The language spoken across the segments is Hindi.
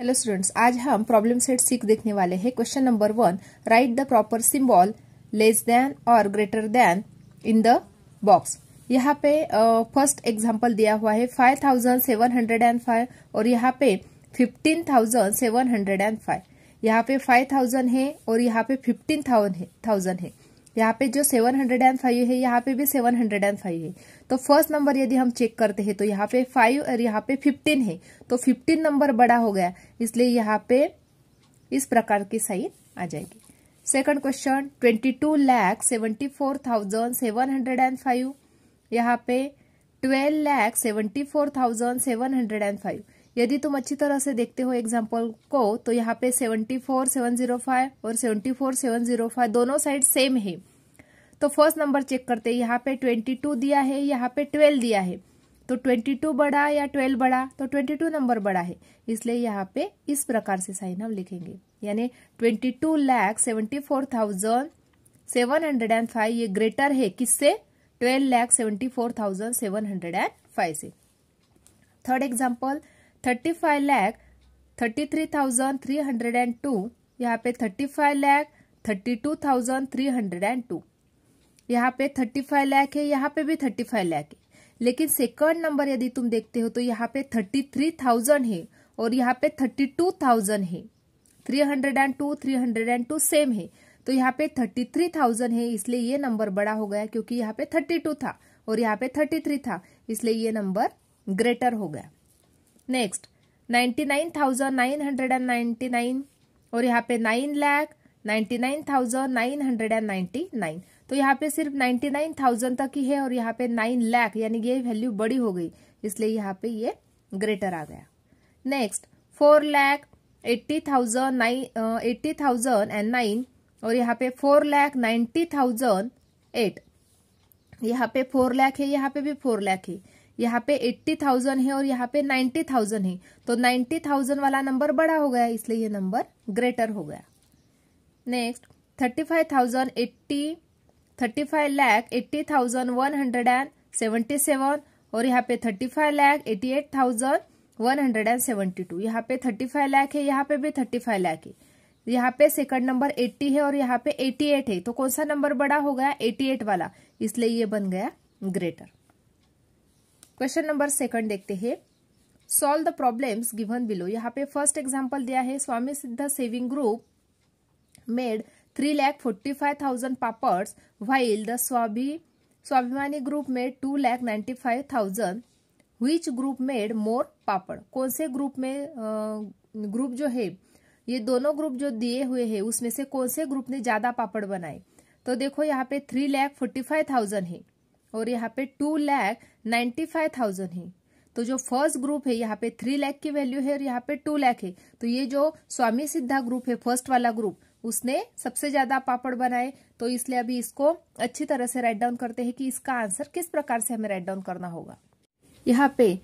हेलो स्टूडेंट्स आज हम प्रॉब्लम सेट सिक्स देखने वाले हैं question number one write the proper symbol less than और greater than in the box यहाँ पे फर्स्ट uh, एग्जांपल दिया हुआ है five thousand seven hundred and five और यहाँ पे fifteen thousand seven hundred and five यहाँ पे फाइव थाउजेंड है और यहाँ पे फिफ्टीन थाउजेंड है यहाँ पे जो सेवन हंड्रेड एंड फाइव है यहाँ पे भी सेवन हंड्रेड एंड फाइव है तो फर्स्ट नंबर यदि हम चेक करते हैं तो यहाँ पे फाइव और यहाँ पे फिफ्टीन है तो फिफ्टीन नंबर बड़ा हो गया इसलिए यहाँ पे इस प्रकार की साइन आ जाएगी second question twenty two lakh seventy four thousand seven hundred and five यहाँ पे twelve lakh seventy four thousand seven hundred and five यदि तुम अच्छी तरह से देखते हो एग्जाम्पल को तो यहाँ पे seventy four seven zero five और seventy four seven zero five दोनों साइड सेम है तो फर्स्ट नंबर चेक करते हैं यहाँ पे ट्वेंटी टू दिया है यहाँ पे ट्वेल्व दिया है तो ट्वेंटी टू बड़ा या ट्वेल्व बड़ा तो ट्वेंटी टू नंबर बड़ा है इसलिए यहाँ पे इस प्रकार से साइन हम लिखेंगे यानी twenty two lakh seventy four thousand seven hundred and five ये ग्रेटर है किससे twelve lakh seventy four thousand seven hundred and five से third example thirty five lakh thirty three thousand three hundred and two यहाँ पे thirty five lakh thirty two thousand three hundred and two यहाँ पे थर्टी फाइव लैख है यहाँ पे भी थर्टी फाइव लैख है लेकिन सेकंड नंबर यदि तुम देखते हो तो यहाँ पे थर्टी थ्री थाउजेंड है और यहाँ पे थर्टी टू थाउजेंड है three hundred and two three hundred and two same है तो यहाँ पे थर्टी थ्री थाउजेंड है इसलिए ये नंबर बड़ा हो गया क्योंकि यहाँ पे थर्टी टू था और यहाँ पे थर्टी थ्री था इसलिए ये नंबर ग्रेटर हो गया next ninety nine thousand nine hundred and ninety nine और यहाँ पे nine lakh ninety nine thousand nine hundred and ninety nine तो यहाँ पे सिर्फ नाइन्टी नाइन थाउजेंड तक ही है और यहाँ पे नाइन लैख यानी ये वैल्यू बड़ी हो गई इसलिए यहाँ पे ये ग्रेटर आ गया next four lakh eighty thousand nine eighty thousand and nine और यहाँ पे four lakh ninety thousand eight यहाँ पे फोर लैख है यहाँ पे भी फोर लैख है यहाँ पे एट्टी थाउजेंड है और यहाँ पे नाइन्टी थाउजेंड है तो नाइन्टी थाउजेंड वाला नंबर बड़ा हो गया इसलिए ये नंबर ग्रेटर हो गया next thirty five thousand eighty thirty five lakh eighty thousand one hundred and seventy seven और यहाँ पे thirty five lakh eighty eight thousand one hundred and seventy two यहाँ पे थर्टी फाइव लैख है यहाँ पे भी थर्टी फाइव लैख है यहाँ पे सेकंड नंबर एट्टी है और यहाँ पे एटी एट है तो कौन सा नंबर बड़ा हो गया एटी एट वाला इसलिए ये बन गया ग्रेटर क्वेश्चन नंबर सेकंड देखते हैं solve the problems given below यहाँ पे फर्स्ट एग्जांपल दिया है Swami Siddh saving group made three lakh forty five thousand papads while the स्वाभी स्वाभिमानी ग्रुप में two lakh ninety five thousand which group made more papad कौन से ग्रुप में ग्रुप जो है ये दोनों ग्रुप जो दिए हुए हैं उसमें से कौन से ग्रुप ने ज्यादा पापड़ बनाए तो देखो यहाँ पे three lakh forty five thousand है और यहाँ पे two lakh ninety five thousand है तो जो फर्स्ट ग्रुप है यहाँ पे थ्री लैख की वैल्यू है और यहाँ पे टू लैख है तो ये जो स्वामी सिद्धा ग्रुप है फर्स्ट वाला ग्रुप उसने सबसे ज्यादा पापड़ बनाए तो इसलिए अभी इसको अच्छी तरह से राइट डाउन करते हैं कि इसका आंसर किस प्रकार से हमें राइट डाउन करना होगा यहाँ पे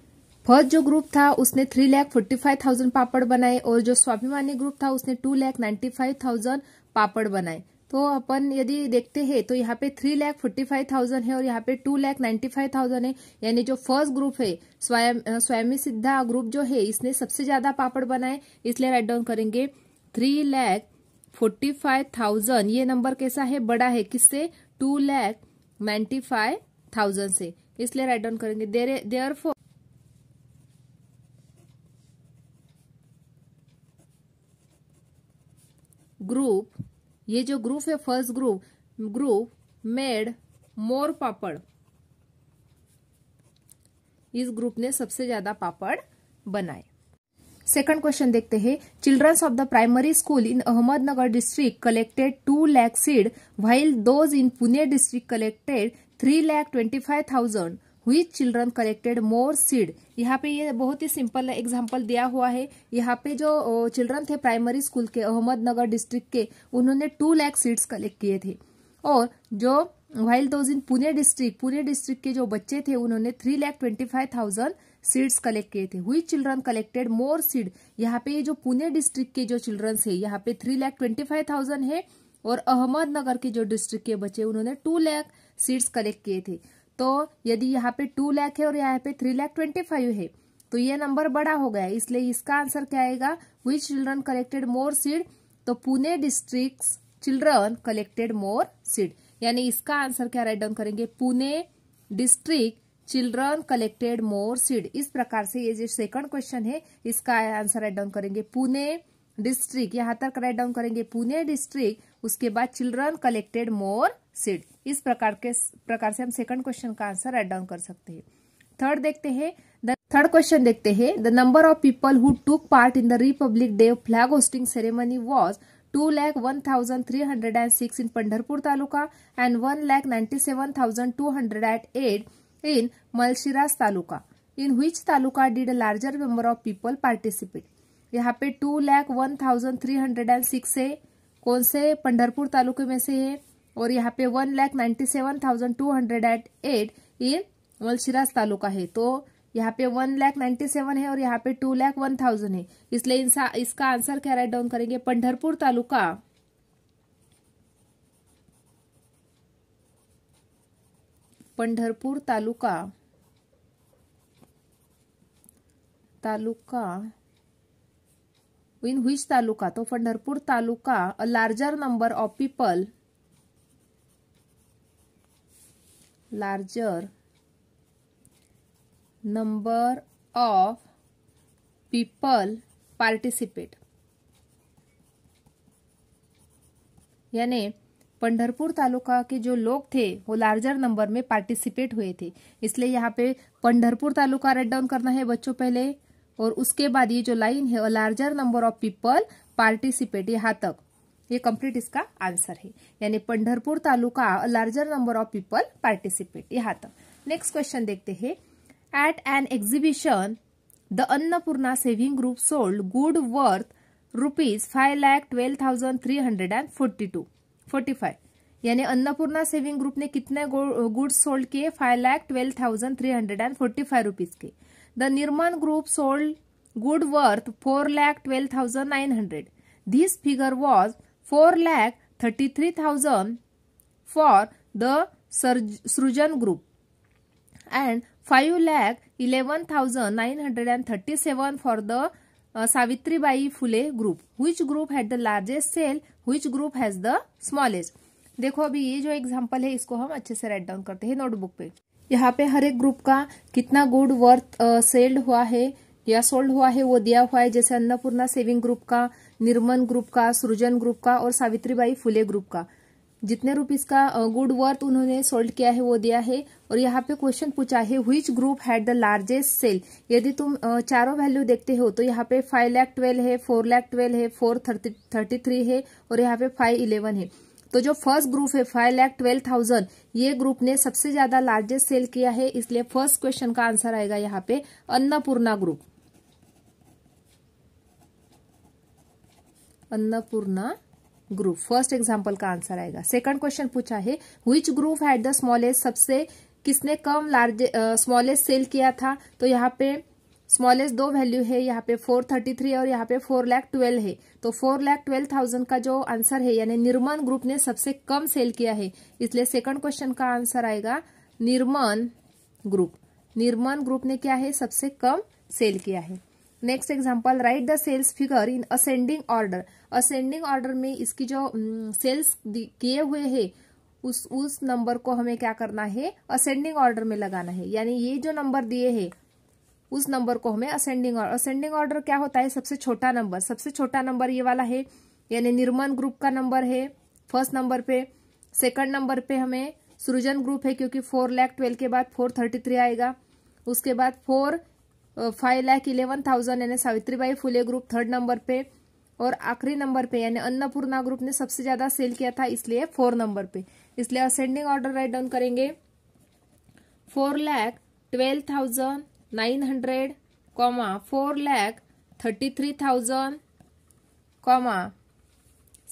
फर्स्ट जो ग्रुप था उसने three lakh forty five thousand पापड़ बनाए और जो स्वाभिमानी ग्रुप था उसने two lakh ninety five thousand पापड़ बनाए तो अपन यदि देखते हैं तो यहाँ पे three lakh forty five thousand है और यहाँ पे two lakh ninety five thousand है यानी जो फर्स्ट ग्रुप है स्वयं स्वयं सिद्धा ग्रुप जो है इसने सबसे ज्यादा पापड़ बनाए इसलिए राइट डाउन करेंगे three lakh forty five thousand ये नंबर कैसा है बड़ा है किससे two lakh ninety five thousand से इसलिए राइट डाउन करेंगे देर देयर फोर ग्रुप ये जो ग्रुप है first group group made more papad इस ग्रुप ने सबसे ज्यादा पापड़ बनाए सेकंड क्वेश्चन देखते हैं childrens of the primary school in Ahmednagar district collected two lakh seed while those in Pune district collected three lakh twenty five thousand which children collected more seed यहाँ पे ये बहुत ही सिंपल एग्जाम्पल दिया हुआ है यहाँ पे जो चिल्ड्रन थे प्राइमरी स्कूल के अहमदनगर डिस्ट्रिक्ट के उन्होंने टू लैख सीड्स कलेक्ट किए थे और जो while those in Pune district Pune district के जो बच्चे थे उन्होंने three lakh twenty five thousand seeds collect किए थे हुई चिल्ड्रन कलेक्टेड मोर सीड यहाँ पे जो पुणे डिस्ट्रिक्ट के जो चिल्ड्रंस है यहाँ पे three lakh twenty five thousand है और अहमदनगर के जो डिस्ट्रिक्ट के बच्चे उन्होंने टू लैख सीड्स कलेक्ट किए थे तो यदि यहाँ पे टू लैख है और यहाँ पे थ्री लैख ट्वेंटी फाइव है तो ये नंबर बड़ा हो गया इसलिए इसका आंसर क्या आएगा which children collected more seed तो Pune district children collected more seed यानी इसका आंसर क्या राइट डाउन करेंगे Pune district children collected more seed इस प्रकार से ये जो सेकंड क्वेश्चन है इसका आंसर राइट डाउन करेंगे पुणे डिस्ट्रिक्ट यहाँ तक राइट डाउन करेंगे पुणे डिस्ट्रिक्ट उसके बाद चिल्ड्रन कलेक्टेड मोर सीड इस प्रकार के प्रकार से हम सेकंड क्वेश्चन का आंसर राइट डाउन कर सकते हैं थर्ड देखते हैं थर्ड क्वेश्चन देखते हैं the number of people who took part in the Republic Day flag hoisting ceremony was two lakh one thousand three hundred and six in Pandharpur taluka and one lakh ninety seven thousand two hundred and eight in Malshiras taluka in which taluka did larger number of people participate यहाँ पे two lakh one thousand three hundred and six है कौन से पंडरपुर तालुके में से है और यहाँ पे one lakh ninety seven thousand two hundred and eight in Malshiras taluka है तो यहाँ पे वन लैख नाइन्टी सेवन है और यहाँ पे टू लैख वन थाउजेंड है इसलिए इंसा, इसका आंसर क्या राइट डाउन करेंगे पंडरपुर तालुका पंडरपुर तालुका तालुका इन हुईज तालुका तो Pandharpur taluka a larger number of people larger number of people participate यानी पंडरपुर तालुका के जो लोग थे वो लार्जर नंबर में पार्टिसिपेट हुए थे इसलिए यहाँ पे पंडरपुर तालुका रेड डाउन करना है बच्चों पहले और उसके बाद ये जो लाइन है larger number of people participate यहाँ तक ये कंप्लीट इसका आंसर है यानी Pandharpur taluka larger number of people participate यहाँ तक नेक्स्ट क्वेश्चन देखते हैं at an exhibition the Annapurna saving group sold good worth rupees five lakh twelve thousand three hundred and forty two forty five यानी अन्नपूर्णा सेविंग ग्रुप ने कितने गुड्स सोल्ड uh, किए five lakh twelve thousand three hundred and forty five rupees के The Nirman Group sold good worth 4 lakh 12,900. This figure was 4 lakh 33,000 for the Srujan Group and 5 lakh 11,937 for the uh, Savitribai Phule Group. Which group had the largest sale? Which group has the smallest? देखो अभी ये जो एग्जाम्पल है इसको हम अच्छे से राइट डाउन करते हैं नोटबुक पे यहाँ पे हर एक ग्रुप का कितना गुड वर्थ सेल्ड हुआ है या सोल्ड हुआ है वो दिया हुआ है जैसे अन्नपूर्णा सेविंग ग्रुप का निर्मन ग्रुप का सृजन ग्रुप का और सावित्रीबाई फुले ग्रुप का जितने रुपीज का गुड वर्थ उन्होंने सोल्ड किया है वो दिया है और यहाँ पे क्वेश्चन पूछा है which group had the largest sale यदि तुम चारों वैल्यू देखते हो तो यहाँ पे फाइव लैख ट्वेल्व है फोर लैख ट्वेल्व है फोर थर्टी थर्टी थ्री है और यहाँ पे फाइव इलेवन है तो जो फर्स्ट ग्रुप है फाइव लैख ट्वेल्व थाउजेंड ये ग्रुप ने सबसे ज्यादा लार्जेस्ट सेल किया है इसलिए फर्स्ट क्वेश्चन का आंसर आएगा यहाँ पे Annapurna group Annapurna group first example का आंसर आएगा सेकंड क्वेश्चन पूछा है which group had the smallest सबसे किसने कम लार्ज स्मॉलेस्ट सेल किया था तो यहाँ पे स्मॉलेस्ट दो वैल्यू है यहाँ पे फोर थर्टी थ्री और यहाँ पे फोर लैख ट्वेल्व है तो फोर लैख ट्वेल्व थाउजेंड का जो आंसर है यानी निर्मन ग्रुप ने सबसे कम सेल किया है इसलिए सेकंड क्वेश्चन का आंसर आएगा निर्मन ग्रुप निर्मन ग्रुप ने क्या है सबसे कम सेल किया है next example write the sales figure in ascending order ascending order में इसकी जो सेल्स किए हुए है उस उस नंबर को हमें क्या करना है असेंडिंग ऑर्डर में लगाना है यानी ये जो नंबर दिए है उस नंबर को हमें असेंडिंग ऑर्डर असेंडिंग ऑर्डर क्या होता है सबसे छोटा नंबर सबसे छोटा नंबर ये वाला है यानी निर्माण ग्रुप का नंबर है फर्स्ट नंबर पे सेकंड नंबर पे हमें सृजन ग्रुप है क्योंकि फोर लैख ट्वेल्व के बाद फोर थर्टी थ्री आएगा उसके बाद four five lakh eleven thousand यानी Savitribai Phule group third number पे और आखिरी नंबर पे यानी अन्नपूर्णा ग्रुप ने सबसे ज्यादा सेल किया था इसलिए फोर नंबर पे इसलिए असेंडिंग ऑर्डर राइट डाउन करेंगे four lakh twelve thousand nine hundred comma four lakh thirty three thousand comma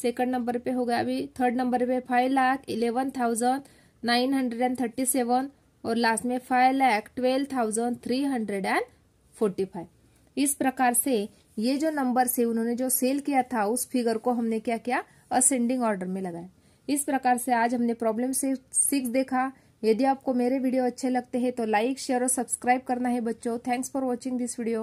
second number पे हो गया अभी थर्ड नंबर पे five lakh eleven thousand nine hundred and thirty seven और लास्ट में five lakh twelve thousand three hundred and forty five इस प्रकार से ये जो नंबर से उन्होंने जो सेल किया था उस फिगर को हमने क्या किया असेंडिंग ऑर्डर में लगाया इस प्रकार से आज हमने प्रॉब्लम सिक्स देखा यदि आपको मेरे वीडियो अच्छे लगते हैं तो लाइक शेयर और सब्सक्राइब करना है बच्चों thanks for watching this video